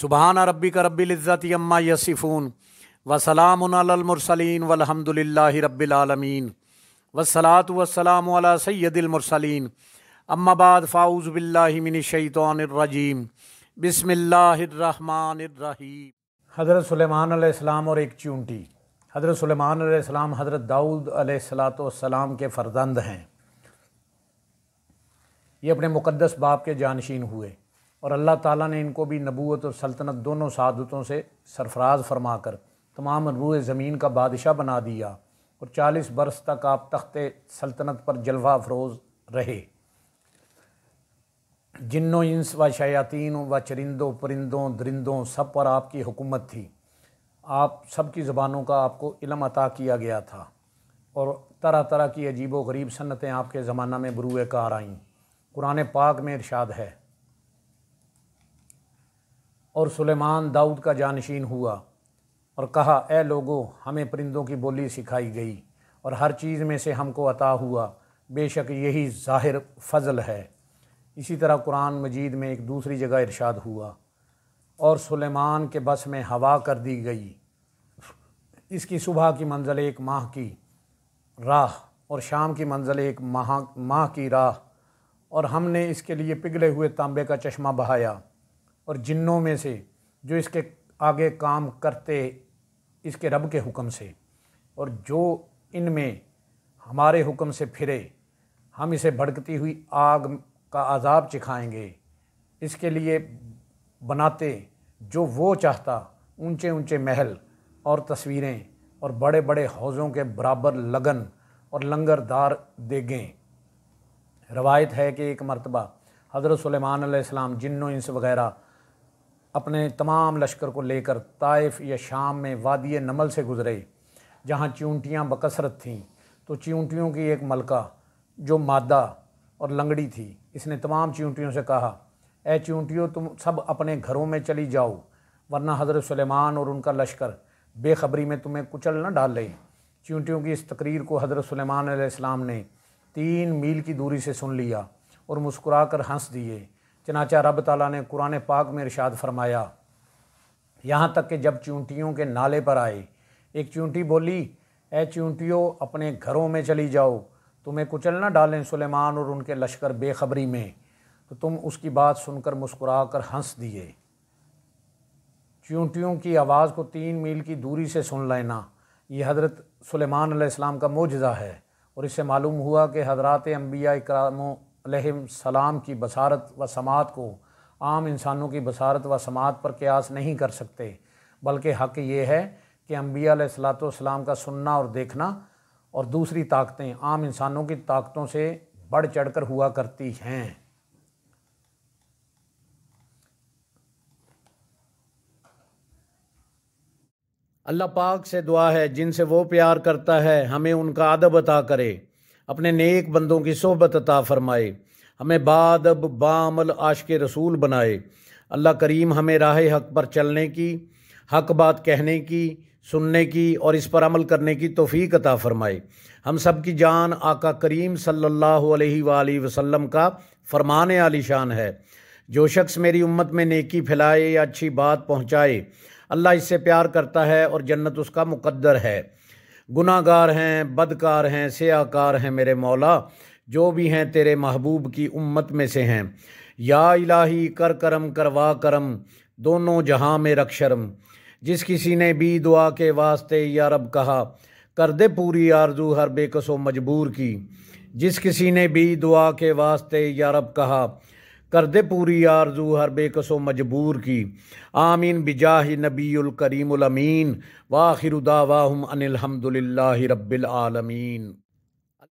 सुबहान रबी का रबीज़त अम्मा यसिफ़ून वसलामसलिन वलहमदिल्ला रबालमीन वसलात वसलाम सैदिलमरसलिन अम्माबाद फ़ाउज़ बिल्लामिनशैतरजीम बसमीम हज़रत सलेमान और एक चूंटी हज़रत सलेमान हज़रत दाऊद सलाम के फ़रदंद हैं ये अपने मुक़दस बाप के जानशीन हुए और अल्लाह ताला ने इनको भी नबूत और सल्तनत दोनों सदतों से सरफराज फरमा कर तमाम रूए ज़मीन का बादशाह बना दिया और चालीस बरस तक आप तख्त सल्तनत पर जलवा अफरोज़ रहे जिन्नों इंस व शयातीन व चरिंदों परिंदों दरिंदों सब पर आपकी हुकूमत थी आप सब की ज़बानों का आपको इलम अता किया गया था और तरह तरह की अजीब व गरीब सन्नतें आपके ज़माना में बरूए कार आईं कुरान पाक में इरशाद है और सुलेमान दाऊद का जानशीन हुआ और कहा ए लोगो हमें परिंदों की बोली सिखाई गई और हर चीज़ में से हमको अता हुआ बेशक यही ज़ाहिर फजल है इसी तरह कुरान मजीद में एक दूसरी जगह इरशाद हुआ और सुलेमान के बस में हवा कर दी गई इसकी सुबह की मंजिल एक माह की राह और शाम की मंजिल एक माह माह की राह और हमने इसके लिए पिघले हुए तांबे का चश्मा बहाया और जिन्नों में से जो इसके आगे काम करते इसके रब के हुक्म से और जो इन में हमारे हुक्म से फिरे हम इसे भड़कती हुई आग का आज़ाब चिखाएंगे इसके लिए बनाते जो वो चाहता ऊंचे ऊंचे महल और तस्वीरें और बड़े बड़े हौज़ों के बराबर लगन और लंगरदार देगें रवायत है कि एक मरतबा हज़रत सलेमान जिन्नों इंस वगैरह अपने तमाम लश्कर को लेकर ताइफ या शाम में वादिय नमल से गुज़रे जहाँ चूंटियाँ बकसरत थीं तो चूंटियों की एक मलका जो मादा और लंगड़ी थी इसने तमाम चूंटियों से कहा ए चूंटियों तुम सब अपने घरों में चली जाओ वरना हज़रत सुलेमान और उनका लश्कर बेखबरी में तुम्हें कुचल न डाल लें चूंटियों की इस तकरीर को हज़रत सुलेमान ने तीन मील की दूरी से सुन लिया और मुस्कुरा कर हंस दिए चनाचा रब तला ने कुरान पाक में इरशाद फरमाया यहाँ तक कि जब चूंटियों के नाले पर आए एक चूंटी बोली ए चूंटियो अपने घरों में चली जाओ तुम्हें कुचल ना डालें सुलेमान और उनके लश्कर बेखबरी में तो तुम उसकी बात सुनकर मुस्कुरा कर हंस दिए चूंटियों की आवाज़ को तीन मील की दूरी से सुन लेना ये हज़रत सुलेमान का मोजा है और इससे मालूम हुआ कि हजरत अम्बिया इक्रामों सलाम की बसारत व समात को आम इंसानों की बसारत व समात पर क्यास नहीं कर सकते बल्कि हक ये है कि अम्बिया का सुनना और देखना और दूसरी ताकतें आम इंसानों की ताकतों से बढ़ चढ़कर हुआ करती हैं अल्लाह पाक से दुआ है जिनसे वो प्यार करता है हमें उनका अदब अता करे अपने नेक बंदों की सोहबत अता फ़रमाए हमें अब बामल आश के रसूल बनाए अल्लाह करीम हमें राह हक पर चलने की हक बात कहने की सुनने की और इस पर अमल करने की तोफ़ी अता फ़रमाए हम सब की जान आका करीम सल्लल्लाहु अलैहि सल्ला वसल्लम का फरमान आली शान है जो शख्स मेरी उम्मत में नेकी फैलाए या अच्छी बात पहुँचाए अल्लाह इससे प्यार करता है और जन्नत उसका मुकद्दर है गुनागार हैं बदकार हैं सयाकार हैं मेरे मौला जो भी हैं तेरे महबूब की उम्मत में से हैं या इलाही कर करम करवा करम दोनों जहाँ में रख शर्म जिस किसी ने भी दुआ के वास्ते या रब कहा कर दे पूरी आरजू हर बेकसो मजबूर की जिस किसी ने भी दुआ के वास्ते या रब कहा कर दे पूरी आरजू हर बेकसो मजबूर की आमीन बिजाह नबील करीममीन वाहिर दावाहम अनिलहमदिल्ला रब्बिल आलमीन